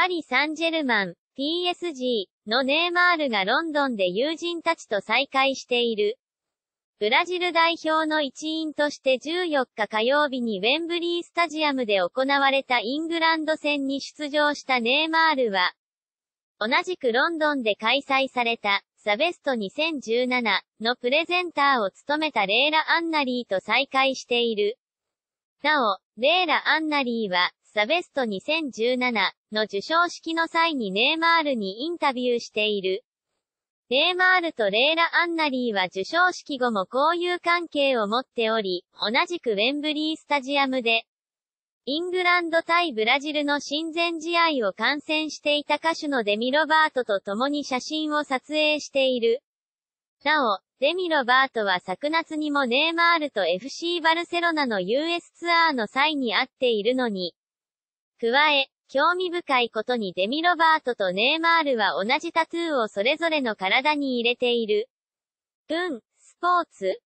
パリ・サンジェルマン、PSG のネイマールがロンドンで友人たちと再会している。ブラジル代表の一員として14日火曜日にウェンブリースタジアムで行われたイングランド戦に出場したネイマールは、同じくロンドンで開催されたザベスト2017のプレゼンターを務めたレイラ・アンナリーと再会している。なお、レイラ・アンナリーは、ザ・ベスト2017の受賞式の際にネイマールにインタビューしている。ネイマールとレイラ・アンナリーは受賞式後も交友関係を持っており、同じくウェンブリースタジアムで、イングランド対ブラジルの親善試合を観戦していた歌手のデミロバートと共に写真を撮影している。なお、デミロバートは昨夏にもネイマールと FC バルセロナの US ツアーの際に会っているのに、加え、興味深いことにデミロバートとネイマールは同じタトゥーをそれぞれの体に入れている。文、スポーツ